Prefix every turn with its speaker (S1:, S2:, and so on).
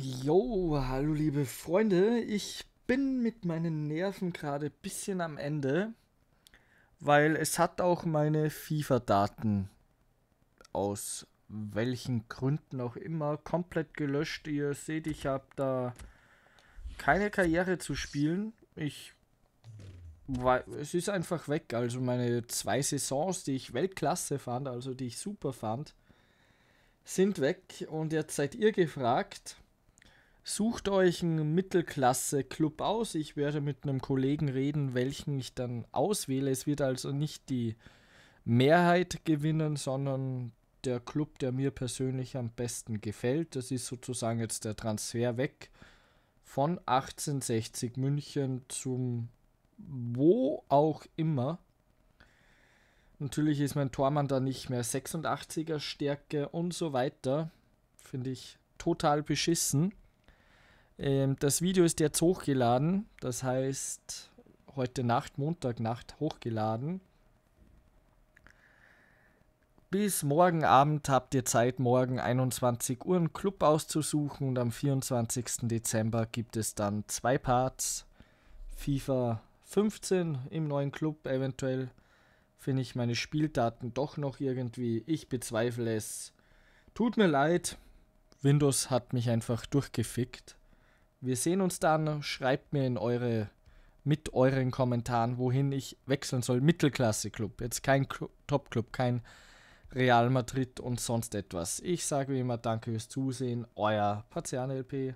S1: Jo, hallo liebe Freunde, ich bin mit meinen Nerven gerade ein bisschen am Ende, weil es hat auch meine FIFA-Daten aus welchen Gründen auch immer komplett gelöscht. Ihr seht, ich habe da keine Karriere zu spielen. Ich es ist einfach weg. Also meine zwei Saisons, die ich Weltklasse fand, also die ich super fand, sind weg und jetzt seid ihr gefragt Sucht euch einen Mittelklasse-Club aus. Ich werde mit einem Kollegen reden, welchen ich dann auswähle. Es wird also nicht die Mehrheit gewinnen, sondern der Club, der mir persönlich am besten gefällt. Das ist sozusagen jetzt der Transfer weg von 1860 München zum wo auch immer. Natürlich ist mein Tormann da nicht mehr 86er Stärke und so weiter. Finde ich total beschissen. Ähm, das Video ist jetzt hochgeladen, das heißt heute Nacht, Montagnacht hochgeladen. Bis morgen Abend habt ihr Zeit, morgen 21 Uhr einen Club auszusuchen und am 24. Dezember gibt es dann zwei Parts. FIFA 15 im neuen Club eventuell. Finde ich meine Spieldaten doch noch irgendwie. Ich bezweifle es. Tut mir leid. Windows hat mich einfach durchgefickt. Wir sehen uns dann. Schreibt mir in eure mit euren Kommentaren, wohin ich wechseln soll. Mittelklasse-Club. Jetzt kein Top-Club, kein Real Madrid und sonst etwas. Ich sage wie immer danke fürs Zusehen. Euer Partian LP.